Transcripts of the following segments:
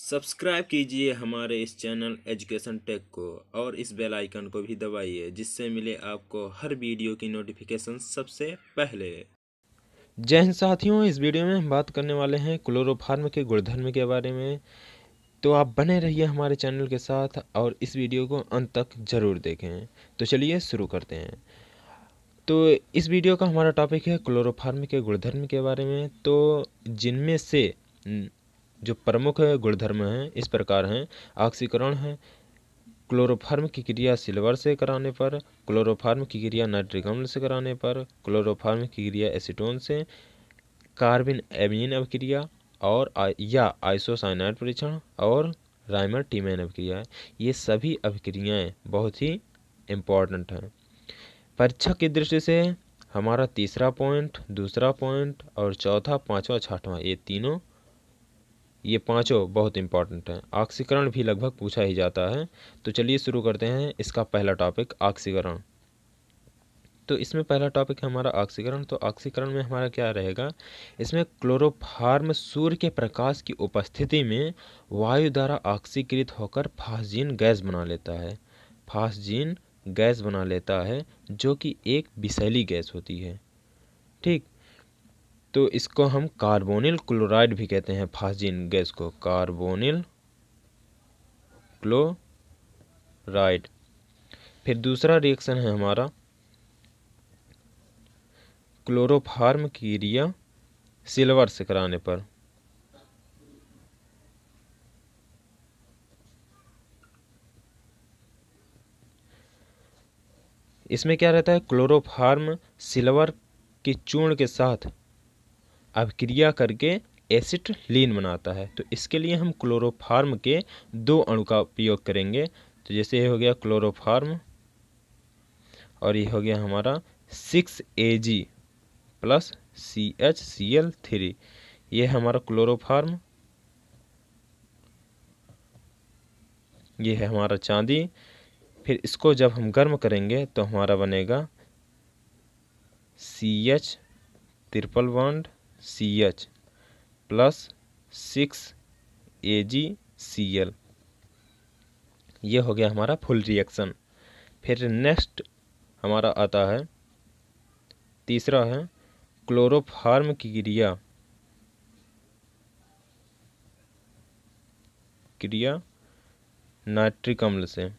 subscribe कीजिए हमारे इस चैनल एजुकेशन टेक को और इस बेल आइकन को भी दबाइए जिससे मिले आपको हर वीडियो की नोटिफिकेशन सबसे पहले जय हिंद साथियों इस वीडियो में हम बात करने वाले हैं क्लोरोफार्म के गुणधर्म के बारे में तो आप बने रहिए हमारे चैनल के साथ और इस वीडियो को अंत तक ज़रूर देखें तो चलिए शुरू करते हैं तो इस वीडियो का हमारा टॉपिक है क्लोरोफार्म के गुणधर्म के बारे में तो जिनमें से जो प्रमुख गुणधर्म हैं इस प्रकार हैं ऑक्सीकरण है क्लोरोफार्म की क्रिया सिल्वर से कराने पर क्लोरोफार्म की क्रिया नाइट्रिकम्ल से कराने पर क्लोरोफार्म की क्रिया एसीटोन से कार्बिन एमिन अभिक्रिया और आ, या आइसोसाइनाइड परीक्षण और राइमर टीमेन अभिक्रिया ये सभी अभिक्रियाएँ बहुत ही इम्पॉर्टेंट हैं परीक्षा की दृष्टि से हमारा तीसरा पॉइंट दूसरा पॉइंट और चौथा पांचवा छठवां ये तीनों ये पांचों बहुत इंपॉर्टेंट हैं ऑक्सीकरण भी लगभग पूछा ही जाता है तो चलिए शुरू करते हैं इसका पहला टॉपिक ऑक्सीकरण तो इसमें पहला टॉपिक है हमारा ऑक्सीकरण तो ऑक्सीकरण में हमारा क्या रहेगा इसमें क्लोरोफार्म सूर्य के प्रकाश की उपस्थिति में वायु द्वारा ऑक्सीकृत होकर फास्जीन गैस बना लेता है फास्जीन गैस बना लेता है जो कि एक विशैली गैस होती है ठीक तो इसको हम कार्बोनिल क्लोराइड भी कहते हैं फाजिन गैस को कार्बोनिल क्लोराइड फिर दूसरा रिएक्शन है हमारा क्लोरोफार्म की रिया सिल्वर से कराने पर इसमें क्या रहता है क्लोरोफार्म सिल्वर की चूर्ण के साथ अभिक्रिया करके एसिड लीन बनाता है तो इसके लिए हम क्लोरोफार्म के दो अणु का उपयोग करेंगे तो जैसे ये हो गया क्लोरोफार्म और ये हो गया हमारा six A G plus C H C L three ये हमारा क्लोरोफार्म ये है हमारा चांदी फिर इसको जब हम गर्म करेंगे तो हमारा बनेगा C H triple bond C H plus six A G C L ये हो गया हमारा फुल रिएक्शन फिर नेक्स्ट हमारा आता है तीसरा है क्लोरोफार्म की क्रिया क्रिया नाइट्रिक अम्ल से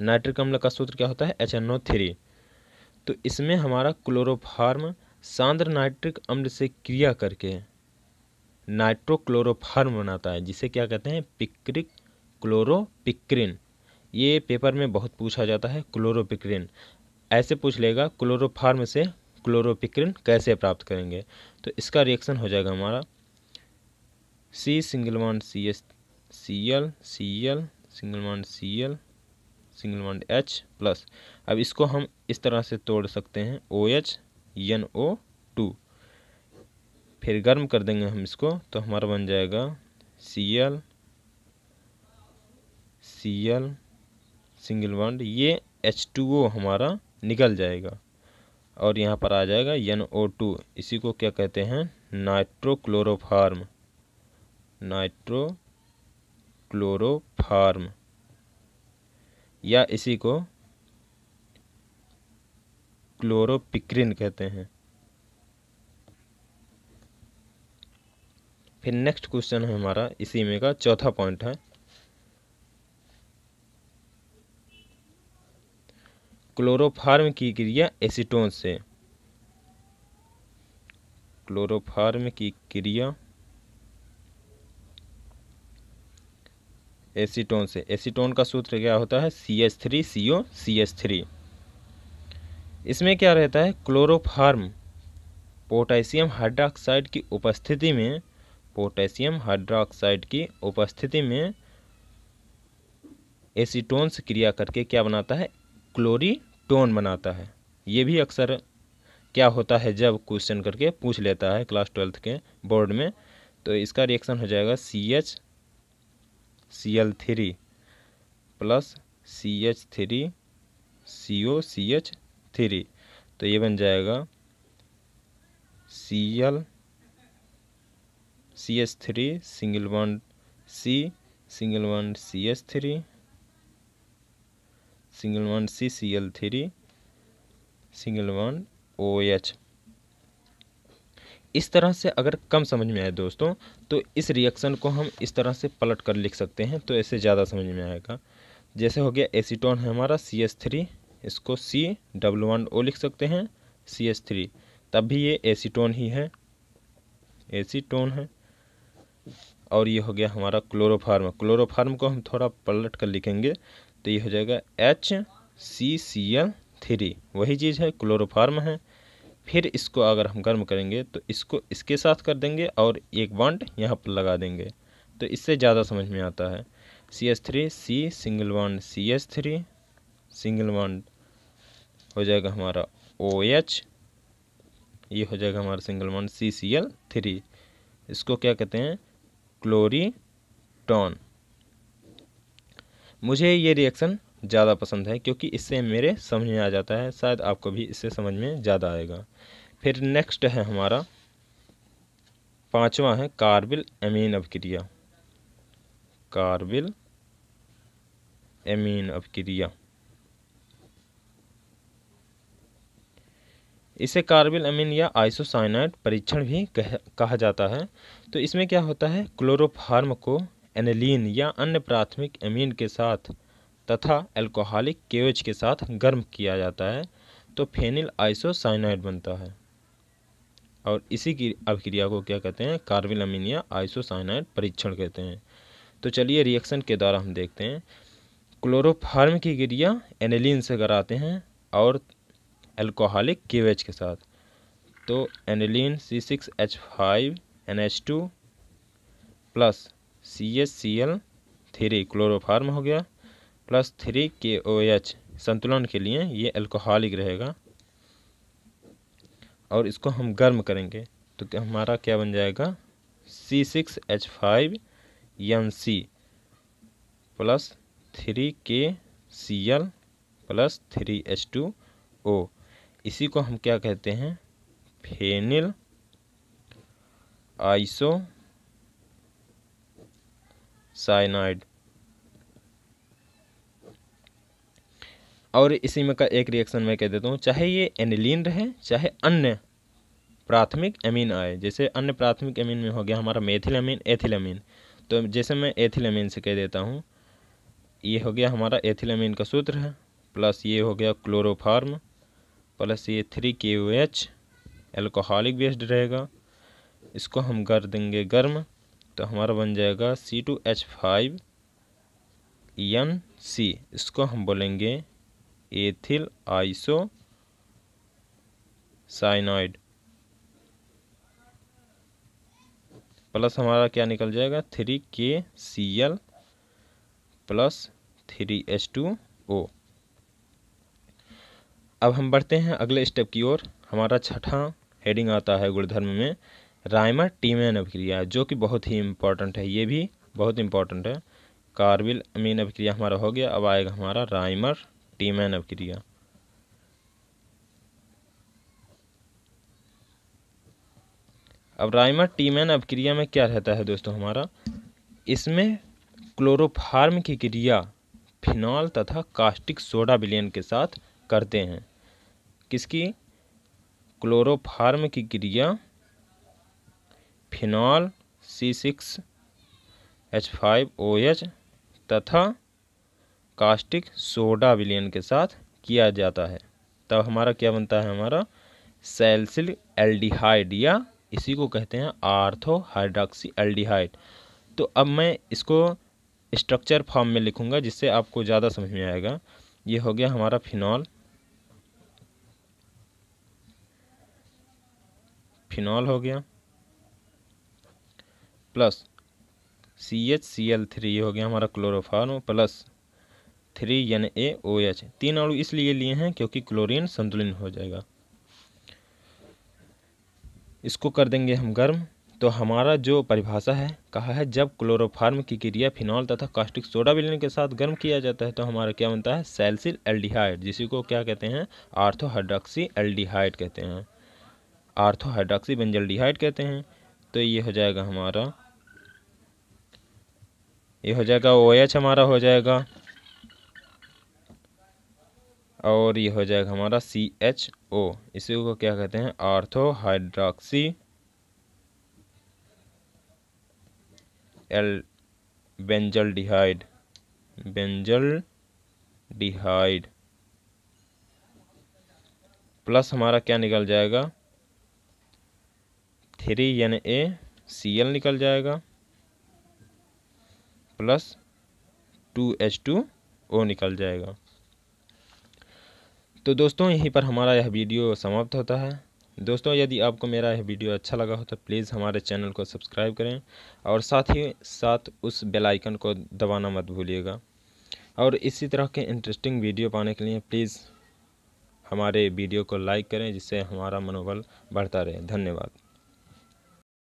नाइट्रिक अम्ल का सूत्र क्या होता है एच एन ओ थ्री तो इसमें हमारा क्लोरोफार्म सांद्र नाइट्रिक अम्ल से क्रिया करके नाइट्रोक्लोरोफार्म बनाता है जिसे क्या कहते हैं पिक्रिक क्लोरोपिक्रिन ये पेपर में बहुत पूछा जाता है क्लोरोपिक्रिन ऐसे पूछ लेगा क्लोरोफार्म से क्लोरोपिक्रिन कैसे प्राप्त करेंगे तो इसका रिएक्शन हो जाएगा हमारा C single one C S C L C L single one C L single one H plus अब इसको हम इस तरह से तोड़ सकते हैं O OH, H N O two फिर गर्म कर देंगे हम इसको तो हमारा बन जाएगा C L C L single bond ये एच टू ओ हमारा निकल जाएगा और यहाँ पर आ जाएगा एन ओ टू इसी को क्या कहते हैं नाइट्रोक्लोरोफार्म नाइट्रो क्लोरोफार्म या इसी को क्लोरोपिक्रिन कहते हैं फिर नेक्स्ट क्वेश्चन है हमारा इसी में का चौथा पॉइंट है क्लोरोफार्म की क्रिया एसीटोन से क्लोरोफार्म की क्रिया एसीटोन से एसीटोन का सूत्र क्या होता है C H three C O C H three इसमें क्या रहता है क्लोरोफार्म पोटेशियम हाइड्रोक्साइड की उपस्थिति में पोटेशियम हाइड्रोक्साइड की उपस्थिति में एसीटोन्स क्रिया करके क्या बनाता है क्लोरीटोन बनाता है ये भी अक्सर क्या होता है जब क्वेश्चन करके पूछ लेता है क्लास ट्वेल्थ के बोर्ड में तो इसका रिएक्शन हो जाएगा C H C L three plus C H three C O C H three तो ये बन जाएगा C L C S three single one C single one C S three single one C C L three single one O H इस तरह से अगर कम समझ में आए दोस्तों तो इस रिएक्शन को हम इस तरह से पलट कर लिख सकते हैं तो ऐसे ज़्यादा समझ में आएगा जैसे हो गया एसीटोन है हमारा सी एस थ्री इसको सी डबल वन ओ लिख सकते हैं सी एस थ्री तब भी ये एसीटोन ही है एसीटोन है और ये हो गया हमारा क्लोरोफार्म क्लोरोफार्म को हम थोड़ा पलट कर लिखेंगे तो ये हो जाएगा H C C L three वही चीज़ है क्लोरोफार्म है फिर इसको अगर हम गर्म करेंगे तो इसको इसके साथ कर देंगे और एक बॉन्ड यहाँ पर लगा देंगे तो इससे ज़्यादा समझ में आता है C S three C single bond C S three single bond हो जाएगा हमारा ओ एच ये हो जाएगा हमारा single bond C C L three इसको क्या कहते हैं क्लोरीटॉन मुझे ये रिएक्शन ज़्यादा पसंद है क्योंकि इससे मेरे समझ में आ जाता है शायद आपको भी इससे समझ में ज़्यादा आएगा फिर नेक्स्ट है हमारा पांचवा है कार्बिल एमीन अभिक्रिया कार्बिल एमीन अभिक्रिया इसे कार्बिल अमीन या आइसोसाइनाइड परीक्षण भी कह, कहा जाता है तो इसमें क्या होता है क्लोरोफार्म को एनिलीन या अन्य प्राथमिक अमीन के साथ तथा एल्कोहलिक केवेज के साथ गर्म किया जाता है तो फेनिल आइसोसाइनाइड बनता है और इसी की अभिक्रिया को क्या कहते हैं कार्बिल अमीन या आइसोसाइनाइड परीक्षण कहते हैं तो चलिए रिएक्शन के द्वारा हम देखते हैं क्लोरोफार्म की क्रिया एनिलीन से कराते हैं और एल्कोहलिक केवेज के साथ तो aniline C six H five N H two plus C H C L three chloroform हो गया प्लस थ्री के ओ एच संतुलन के लिए ये अल्कोहलिक रहेगा और इसको हम गर्म करेंगे तो हमारा क्या बन जाएगा C six H five N C plus three K C L plus three H two O इसी को हम क्या कहते हैं फेनिल आइसो साइनाइड और इसी में का एक रिएक्शन मैं कह देता हूँ चाहे ये एनिलीन रहे चाहे अन्य प्राथमिक अमीन आए जैसे अन्य प्राथमिक अमीन में हो गया हमारा मेथिल अमीन एथिल अमीन तो जैसे मैं एथिल अमीन से कह देता हूँ ये हो गया हमारा एथिल अमीन का सूत्र है प्लस ये हो गया क्लोरोफार्म प्लस ये थ्री के ओ एच एल्कोहलिक बेस्ड रहेगा इसको हम कर देंगे गर्म तो हमारा बन जाएगा C two H five N C इसको हम बोलेंगे एथिल आइसो साइनॉइड प्लस हमारा क्या निकल जाएगा three K C L plus three H two O अब हम बढ़ते हैं अगले स्टेप की ओर हमारा छठा हेडिंग आता है गुणधर्म में रायमा टीमेन अभिक्रिया जो कि बहुत ही इम्पॉर्टेंट है ये भी बहुत इम्पॉर्टेंट है कार्बिल अमीन अभिक्रिया हमारा हो गया अब आएगा हमारा रायमर टीमेन अभिक्रिया अब रायमर टीमेन अभिक्रिया में क्या रहता है दोस्तों हमारा इसमें क्लोरोफार्म की क्रिया फिनॉल तथा कास्टिक सोडा बिलियन के साथ करते हैं किसकी क्लोरोफार्म की क्रिया phenol C six H five O H तथा कास्टिक सोडा विलियन के साथ किया जाता है तब हमारा क्या बनता है हमारा सेल्सिल एल्डिहाइड या इसी को कहते हैं आर्थो हाइड्रोक्सी एल्डिहाइड तो अब मैं इसको स्ट्रक्चर फॉर्म में लिखूंगा जिससे आपको ज़्यादा समझ में आएगा ये हो गया हमारा फिनॉल फिनॉल हो गया plus C H C L three हो गया हमारा chloroform plus three N A O H तीन अणु इसलिए लिए हैं क्योंकि क्लोरीन संतुलन हो जाएगा इसको कर देंगे हम गर्म तो हमारा जो परिभाषा है कहा है जब क्लोरोफार्म की क्रिया फिनॉल तथा कास्टिक सोडा विलयन के साथ गर्म किया जाता है तो हमारा क्या बनता है सेल्सिल एल्डिहाइड जिसी को क्या कहते हैं आर्थोहाइड्रॉक्सी एल्डिहाइड कहते हैं आर्थोहाइड्रोक्सी बेंजल डिहाइड कहते हैं तो ये हो जाएगा हमारा ये हो जाएगा ओ OH हमारा हो जाएगा और ये हो जाएगा हमारा सी एच ओ इसी को क्या कहते हैं आर्थोहाइड्रोक्सी एल benzaldehyde benzaldehyde plus हमारा क्या निकल जाएगा three N A C L निकल जाएगा plus two H two O निकल जाएगा तो दोस्तों यहीं पर हमारा यह वीडियो समाप्त होता है दोस्तों यदि आपको मेरा यह वीडियो अच्छा लगा हो तो प्लीज़ हमारे चैनल को सब्सक्राइब करें और साथ ही साथ उस बेल आइकन को दबाना मत भूलिएगा और इसी तरह के इंटरेस्टिंग वीडियो पाने के लिए प्लीज़ हमारे वीडियो को लाइक करें जिससे हमारा मनोबल बढ़ता रहे धन्यवाद